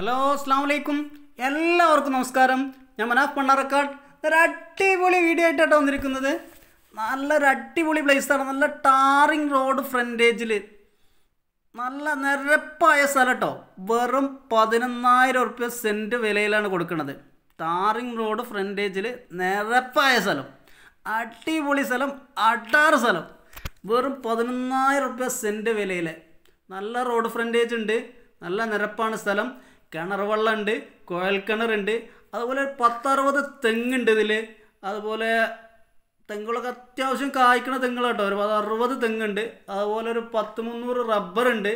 hello അസ്സാം വലൈക്കും എല്ലാവർക്കും നമസ്കാരം ഞാൻ മനാഫ് പണ്ടാറക്കാട് ഒരു അടിപൊളി വീഡിയോ ആയിട്ടാണ് വന്നിരിക്കുന്നത് നല്ലൊരു അടിപൊളി പ്ലേസാണ് നല്ല ടാറിങ് റോഡ് ഫ്രണ്ടേജിൽ നല്ല നിരപ്പായ സ്ഥലം കേട്ടോ വെറും പതിനൊന്നായിരം ഉറുപ്യ സെൻറ്റ് വിലയിലാണ് കൊടുക്കുന്നത് ടാറിങ് റോഡ് ഫ്രണ്ടേജിൽ നിരപ്പായ സ്ഥലം അടിപൊളി സ്ഥലം അടാറ് സ്ഥലം വെറും പതിനൊന്നായിരം ഉറുപ്യ സെൻറ്റ് വിലയിൽ നല്ല റോഡ് ഫ്രണ്ടേജ് ഉണ്ട് നല്ല നിരപ്പാണ് സ്ഥലം കിണർ വെള്ളമുണ്ട് കുഴൽക്കിണറുണ്ട് അതുപോലെ പത്തറുപത് തെങ്ങുണ്ട് ഇതിൽ അതുപോലെ തെങ്ങുകളൊക്കെ അത്യാവശ്യം കായ്ക്കണ തെങ്ങുകളാട്ടോ ഒരു അറുപത് തെങ്ങുണ്ട് അതുപോലെ ഒരു പത്ത് മുന്നൂറ് റബ്ബറുണ്ട്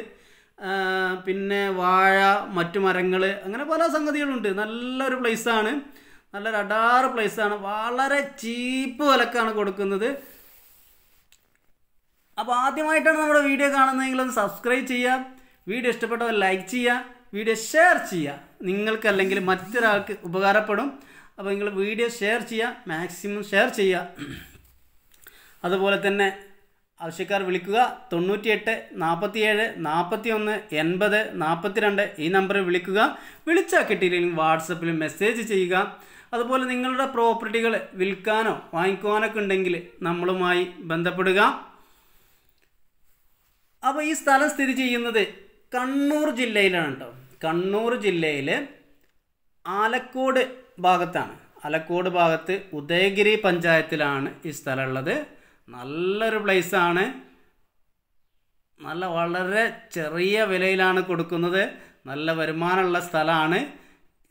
പിന്നെ വാഴ മറ്റു മരങ്ങൾ അങ്ങനെ പല സംഗതികളുണ്ട് നല്ലൊരു പ്ലേസാണ് നല്ലൊരു അടാറ് പ്ലേസാണ് വളരെ ചീപ്പ് വിലക്കാണ് കൊടുക്കുന്നത് അപ്പോൾ ആദ്യമായിട്ടാണ് നമ്മുടെ വീഡിയോ കാണുന്നതെങ്കിൽ ഒന്ന് സബ്സ്ക്രൈബ് ചെയ്യുക വീഡിയോ ഇഷ്ടപ്പെട്ടവർ ലൈക്ക് ചെയ്യുക വീഡിയോ ഷെയർ ചെയ്യുക നിങ്ങൾക്ക് അല്ലെങ്കിൽ മറ്റൊരാൾക്ക് ഉപകാരപ്പെടും അപ്പോൾ നിങ്ങൾ വീഡിയോ ഷെയർ ചെയ്യുക മാക്സിമം ഷെയർ ചെയ്യുക അതുപോലെ തന്നെ ആവശ്യക്കാർ വിളിക്കുക തൊണ്ണൂറ്റി എട്ട് നാൽപ്പത്തി ഒന്ന് എൺപത് രണ്ട് ഈ നമ്പറിൽ വിളിക്കുക വിളിച്ചാൽ കിട്ടിയില്ലെങ്കിൽ വാട്സപ്പിൽ മെസ്സേജ് ചെയ്യുക അതുപോലെ നിങ്ങളുടെ പ്രോപ്പർട്ടികൾ വിൽക്കാനോ വാങ്ങിക്കുവാനൊക്കെ ഉണ്ടെങ്കിൽ നമ്മളുമായി ബന്ധപ്പെടുക അപ്പോൾ ഈ സ്ഥലം സ്ഥിതി ചെയ്യുന്നത് കണ്ണൂർ ജില്ലയിലാണ് കേട്ടോ കണ്ണൂർ ജില്ലയിൽ ആലക്കോട് ഭാഗത്താണ് ആലക്കോട് ഭാഗത്ത് ഉദയഗിരി പഞ്ചായത്തിലാണ് ഈ സ്ഥലമുള്ളത് നല്ലൊരു പ്ലേസാണ് നല്ല വളരെ ചെറിയ വിലയിലാണ് കൊടുക്കുന്നത് നല്ല വരുമാനമുള്ള സ്ഥലമാണ്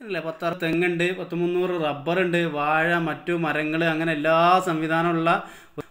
അല്ലേ പത്താറ് തെങ്ങുണ്ട് പത്ത് മുന്നൂറ് റബ്ബറുണ്ട് വാഴ മറ്റു മരങ്ങൾ അങ്ങനെ എല്ലാ സംവിധാനമുള്ള